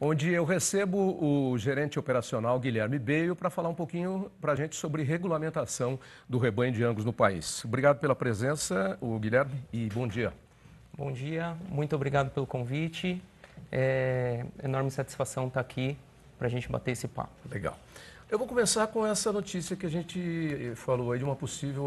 onde eu recebo o gerente operacional Guilherme Beio para falar um pouquinho para a gente sobre regulamentação do rebanho de angus no país. Obrigado pela presença, o Guilherme, e bom dia. Bom dia, muito obrigado pelo convite. É enorme satisfação estar aqui para a gente bater esse papo. Legal. Eu vou começar com essa notícia que a gente falou aí de uma possível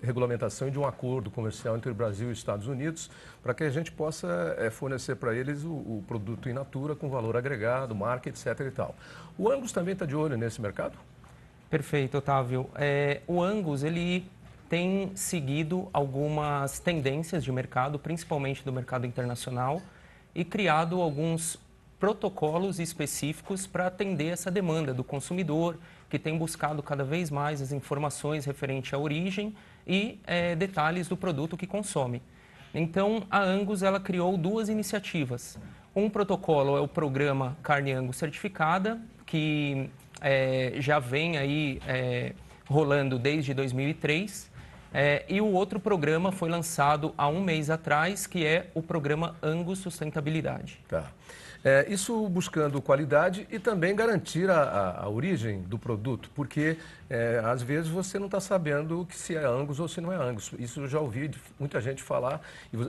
regulamentação e de um acordo comercial entre o Brasil e os Estados Unidos para que a gente possa é, fornecer para eles o, o, produto in natura com valor agregado, marca, etc. e tal. O Angus também está de olho nesse mercado? Perfeito, Otávio. É, o Angus, ele tem seguido algumas tendências de mercado, principalmente do mercado internacional, e criado alguns protocolos específicos para atender essa demanda do consumidor, que tem buscado cada vez mais as informações referente à origem e é, detalhes do produto que consome. Então, a Angus ela criou duas iniciativas. Um protocolo é o programa Carne Angus Certificada, que é, já vem aí é, rolando desde 2003. É, e o outro programa foi lançado há um mês atrás, que é o programa Angus Sustentabilidade. Tá. É, isso buscando qualidade e também garantir a, a, a origem do produto, porque é, às vezes você não está sabendo que se é Angus ou se não é Angus. Isso eu já ouvi muita gente falar.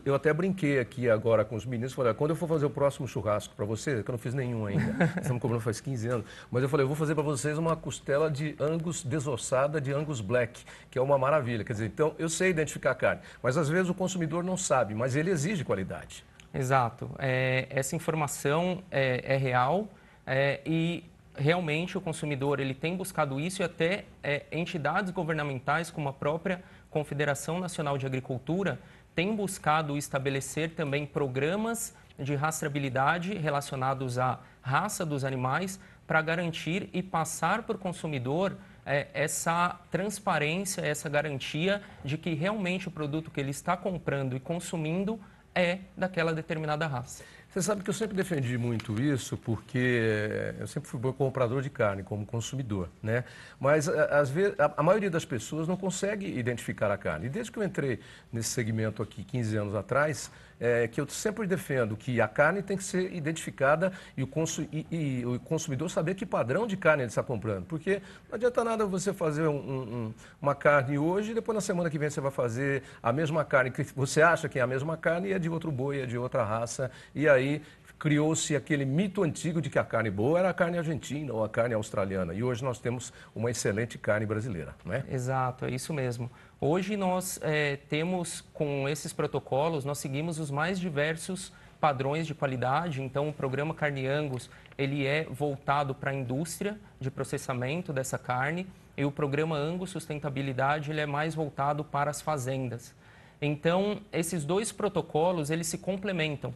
Eu até brinquei aqui agora com os meninos, falei, ah, quando eu for fazer o próximo churrasco para vocês que eu não fiz nenhum ainda, você me faz 15 anos, mas eu falei, eu vou fazer para vocês uma costela de Angus desossada de Angus Black, que é uma maravilha. Quer dizer, então eu sei identificar a carne, mas às vezes o consumidor não sabe, mas ele exige qualidade. Exato. É, essa informação é, é real é, e realmente o consumidor ele tem buscado isso e até é, entidades governamentais como a própria Confederação Nacional de Agricultura tem buscado estabelecer também programas de rastreabilidade relacionados à raça dos animais para garantir e passar para o consumidor é, essa transparência, essa garantia de que realmente o produto que ele está comprando e consumindo é daquela determinada raça. Você sabe que eu sempre defendi muito isso, porque eh, eu sempre fui bom comprador de carne, como consumidor, né? Mas, eh, às vezes, a, maioria das pessoas não consegue identificar a carne. E desde que eu entrei nesse segmento aqui, 15 anos atrás, é, que eu sempre defendo, que a carne tem que ser identificada e o, consu, e, e o consumidor saber que padrão de carne ele está comprando. Porque não adianta nada você fazer um, um, uma carne hoje e depois na semana que vem você vai fazer a mesma carne que você acha que é a mesma carne e é de outro boi, é de outra raça. E aí criou-se aquele mito antigo de que a carne boa era a carne argentina ou a carne australiana. E hoje nós temos uma excelente carne brasileira, não é? Exato, é isso mesmo. Hoje nós é, temos, com esses protocolos, nós seguimos os mais diversos padrões de qualidade. Então, o programa Carne Angus, ele é voltado para a indústria de processamento dessa carne e o programa Angus Sustentabilidade, ele é mais voltado para as fazendas. Então, esses dois protocolos, eles se complementam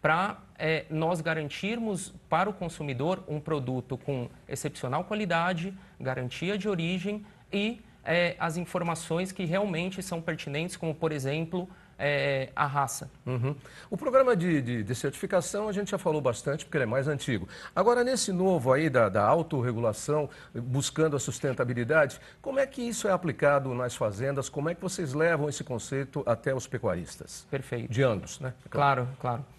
para é, nós garantirmos para o consumidor um produto com excepcional qualidade, garantia de origem e é, as informações que realmente são pertinentes, como, por exemplo, é, a raça. Uhum. O programa de, de, de, certificação a gente já falou bastante, porque ele é mais antigo. Agora, nesse novo aí da, da autorregulação, buscando a sustentabilidade, como é que isso é aplicado nas fazendas? Como é que vocês levam esse conceito até os pecuaristas? Perfeito. De ambos, né? Claro, claro. claro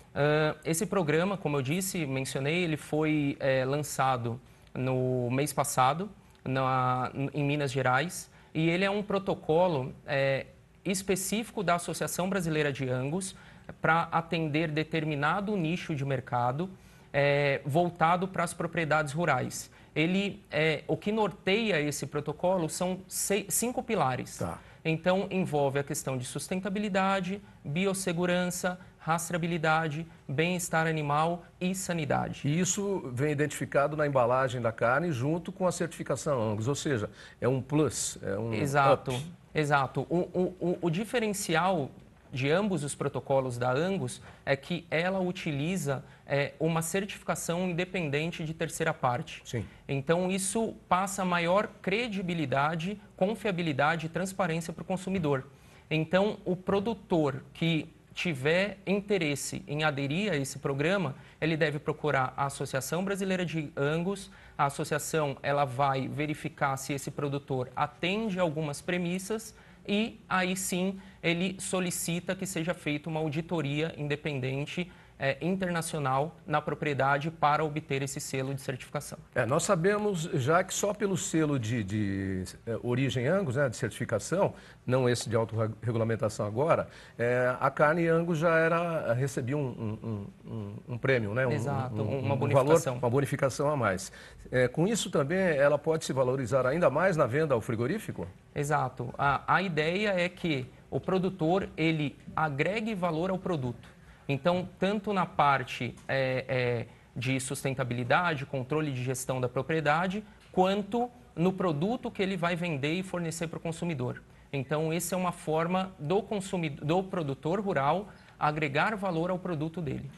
esse programa, como eu disse, mencionei, ele foi é, lançado no mês passado na, em Minas Gerais e ele é um protocolo é, específico da Associação Brasileira de Angus para atender determinado nicho de mercado é, voltado para as propriedades rurais. Ele, é, o que norteia esse protocolo são seis, cinco pilares. Tá. Então, envolve a questão de sustentabilidade, biossegurança, rastreabilidade, bem-estar animal e sanidade. E isso vem identificado na embalagem da carne junto com a certificação Angus, ou seja, é um plus, é um Exato, up. exato. O, o, o diferencial de ambos os protocolos da Angus é que ela utiliza é, uma certificação independente de terceira parte. Sim. Então, isso passa maior credibilidade, confiabilidade e transparência para o consumidor. Então, o produtor que tiver interesse em aderir a esse programa, ele deve procurar a Associação Brasileira de Angus. A associação ela vai verificar se esse produtor atende algumas premissas e aí sim ele solicita que seja feita uma auditoria independente é, internacional na propriedade para obter esse selo de certificação. É, nós sabemos já que só pelo selo de, de é, origem Angus, né, de certificação, não esse de autorregulamentação agora, é, a carne Angus já era, recebia um, um, um, um prêmio, né? Exato, uma bonificação. Valor, uma bonificação a mais. É, com isso também ela pode se valorizar ainda mais na venda ao frigorífico? Exato. A, a ideia é que o produtor ele agregue valor ao produto. Então, tanto na parte é, é, de sustentabilidade, controle de gestão da propriedade, quanto no produto que ele vai vender e fornecer para o consumidor. Então, essa é uma forma do, consumidor, do produtor rural agregar valor ao produto dele.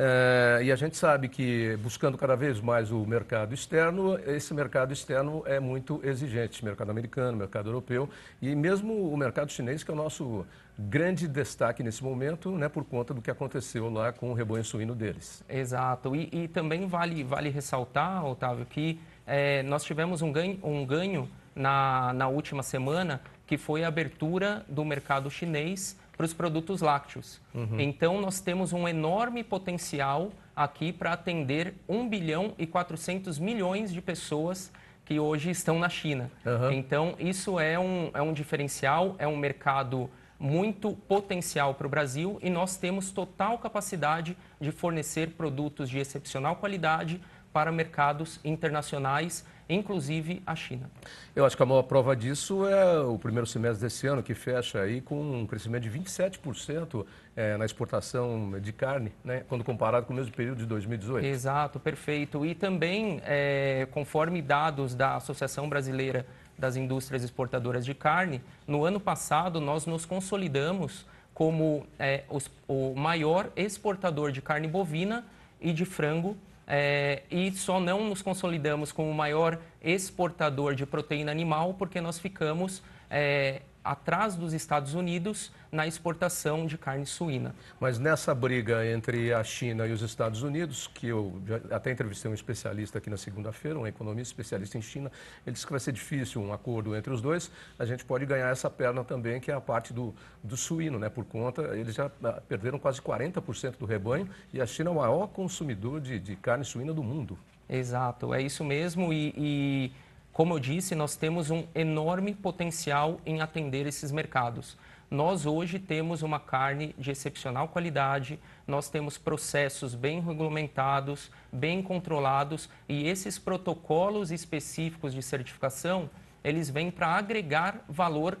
É, e a gente sabe que, buscando cada vez mais o mercado externo, esse mercado externo é muito exigente mercado americano, mercado europeu e mesmo o mercado chinês, que é o nosso grande destaque nesse momento, né, por conta do que aconteceu lá com o rebanho suíno deles. Exato. E, e também vale, vale ressaltar, Otávio, que é, nós tivemos um ganho, um ganho na, na última semana, que foi a abertura do mercado chinês para os produtos lácteos. Uhum. Então, nós temos um enorme potencial aqui para atender 1 bilhão e 400 milhões de pessoas que hoje estão na China. Uhum. Então, isso é um, é um diferencial, é um mercado muito potencial para o Brasil e nós temos total capacidade de fornecer produtos de excepcional qualidade para mercados internacionais inclusive a China. Eu acho que a maior prova disso é o primeiro semestre desse ano, que fecha aí com um crescimento de 27% é, na exportação de carne, né, quando comparado com o mesmo período de 2018. Exato, perfeito. E também, é, conforme dados da Associação Brasileira das Indústrias Exportadoras de Carne, no ano passado nós nos consolidamos como é, os, o maior exportador de carne bovina e de frango é, e só não nos consolidamos como o maior exportador de proteína animal porque nós ficamos é, atrás dos Estados Unidos na exportação de carne suína. Mas nessa briga entre a China e os Estados Unidos, que eu até entrevistei um especialista aqui na segunda-feira, um economista especialista em China, ele disse que vai ser difícil um acordo entre os dois. A gente pode ganhar essa perna também, que é a parte do, do suíno, né? Por conta, eles já ah, perderam quase 40% do rebanho e a China é o maior consumidor de, de carne suína do mundo. Exato, é isso mesmo. e... e como eu disse, nós temos um enorme potencial em atender esses mercados. Nós hoje temos uma carne de excepcional qualidade, nós temos processos bem regulamentados, bem controlados e esses protocolos específicos de certificação, eles vêm para agregar valor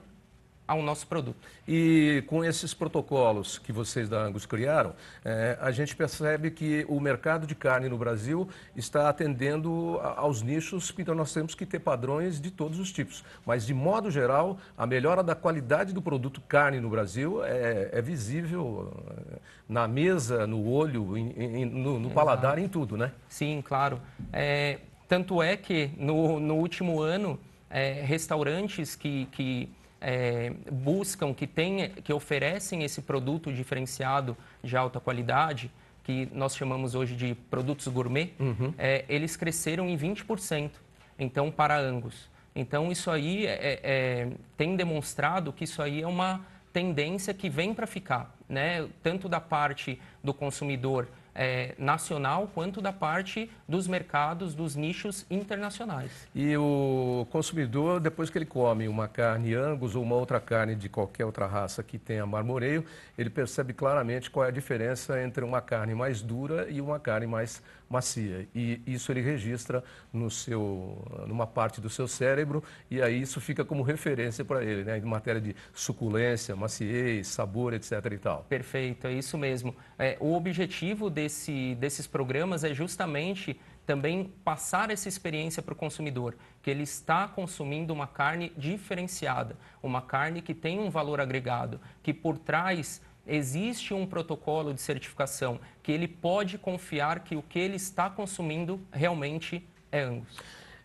ao nosso produto. E com esses protocolos que vocês da Angus criaram, é, a gente percebe que o mercado de carne no Brasil está atendendo aos nichos, então nós temos que ter padrões de todos os tipos. Mas, de modo geral, a melhora da qualidade do produto carne no Brasil é, é visível é, na mesa, no olho, em, em, no, no paladar, em tudo, né? Sim, claro. É, tanto é que no, no último ano, é, restaurantes que, que é, buscam, que, tem, que oferecem esse produto diferenciado de alta qualidade, que nós chamamos hoje de produtos gourmet, uhum. é, eles cresceram em 20%, então, para Angus. Então, isso aí é, é, é, tem demonstrado que isso aí é uma tendência que vem para ficar, né? tanto da parte do consumidor é, nacional quanto da parte dos mercados, dos nichos internacionais. E o consumidor, depois que ele come uma carne Angus ou uma outra carne de qualquer outra raça que tenha marmoreio, ele percebe claramente qual é a diferença entre uma carne mais dura e uma carne mais macia. E isso ele registra no seu, numa parte do seu cérebro e aí isso fica como referência para ele, né? Em matéria de suculência, maciez, sabor, etc. e tal. Perfeito, é isso mesmo. É, o objetivo desse, desses programas é justamente também passar essa experiência para o consumidor, que ele está consumindo uma carne diferenciada, uma carne que tem um valor agregado, que por trás existe um protocolo de certificação, que ele pode confiar que o que ele está consumindo realmente é Angus.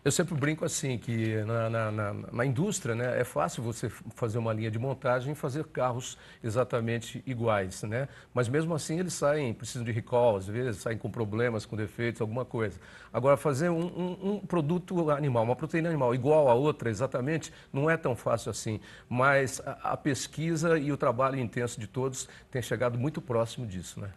Eu sempre brinco assim, que na, na, na, na, indústria né, é fácil você fazer uma linha de montagem e fazer carros exatamente iguais, né? Mas mesmo assim eles saem, precisam de recall, às vezes saem com problemas, com defeitos, alguma coisa. Agora, fazer um, um, um produto animal, uma proteína animal igual a outra exatamente, não é tão fácil assim. Mas a, a pesquisa e o trabalho intenso de todos tem chegado muito próximo disso, né?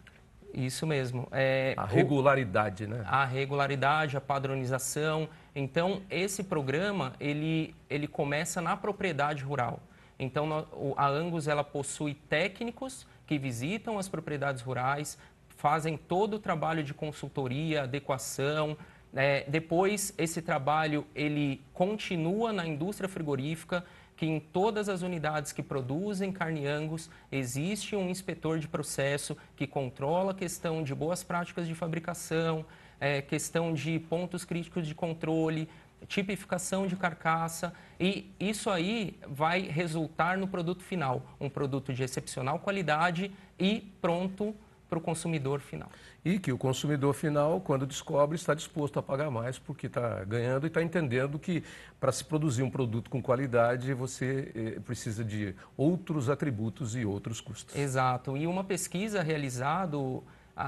Isso mesmo. É, a regularidade, o... né? A regularidade, a padronização então, esse programa, ele, ele começa na propriedade rural. Então, a Angus, ela possui técnicos que visitam as propriedades rurais, fazem todo o trabalho de consultoria, adequação. É, depois, esse trabalho, ele continua na indústria frigorífica, que em todas as unidades que produzem carne angus existe um inspetor de processo que controla a questão de boas práticas de fabricação, é, questão de pontos críticos de controle, tipificação de carcaça e isso aí vai resultar no produto final, um produto de excepcional qualidade e pronto para o consumidor final. E que o consumidor final, quando descobre, está disposto a pagar mais porque está ganhando e está entendendo que para se produzir um produto com qualidade você eh, precisa de outros atributos e outros custos. Exato. E uma pesquisa realizado,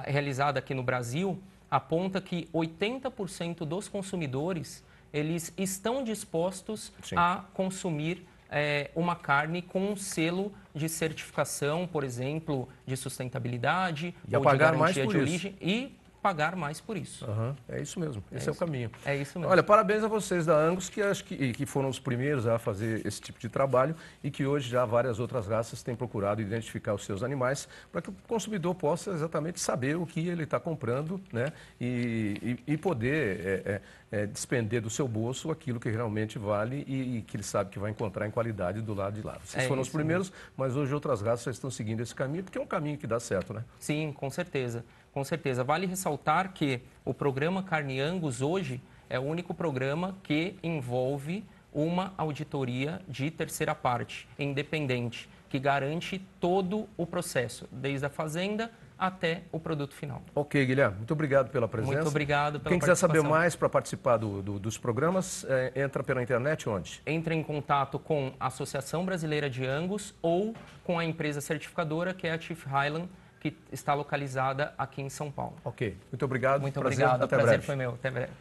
realizada aqui no Brasil aponta que 80% dos consumidores eles estão dispostos Sim. a consumir é, uma carne com um selo de certificação, por exemplo, de sustentabilidade e ou de garantia mais de origem isso. e pagar mais por isso. Uhum, é isso mesmo, é esse é, é o caminho. É isso mesmo. Olha, parabéns a vocês da Angus, que acho que, que foram os primeiros a fazer esse tipo de trabalho e que hoje já várias outras raças têm procurado identificar os seus animais para que o consumidor possa exatamente saber o que ele está comprando né? e, e, e poder é, é, é despender do seu bolso aquilo que realmente vale e, e, que ele sabe que vai encontrar em qualidade do lado de lá. Vocês é foram os primeiros, mesmo. mas hoje outras raças estão seguindo esse caminho, porque é um caminho que dá certo, né? Sim, com certeza. Com certeza. Vale ressaltar que o programa Carne Angus hoje é o único programa que envolve uma auditoria de terceira parte, independente, que garante todo o processo, desde a fazenda até o produto final. Ok, Guilherme, muito obrigado pela presença. Muito obrigado pela Quem quiser saber mais para participar do, do, dos programas, é, entra pela internet onde? Entra em contato com a Associação Brasileira de Angus ou com a empresa certificadora, que é a Chief Highland que está localizada aqui em São Paulo. Ok, muito obrigado. Muito prazer, obrigado, até prazer breve. foi meu. Até breve.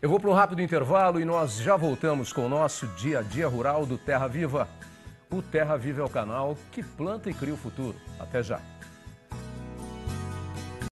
Eu vou para um rápido intervalo e nós já voltamos com o nosso Dia a Dia Rural do Terra Viva. O Terra Viva é o canal que planta e cria o futuro. Até já.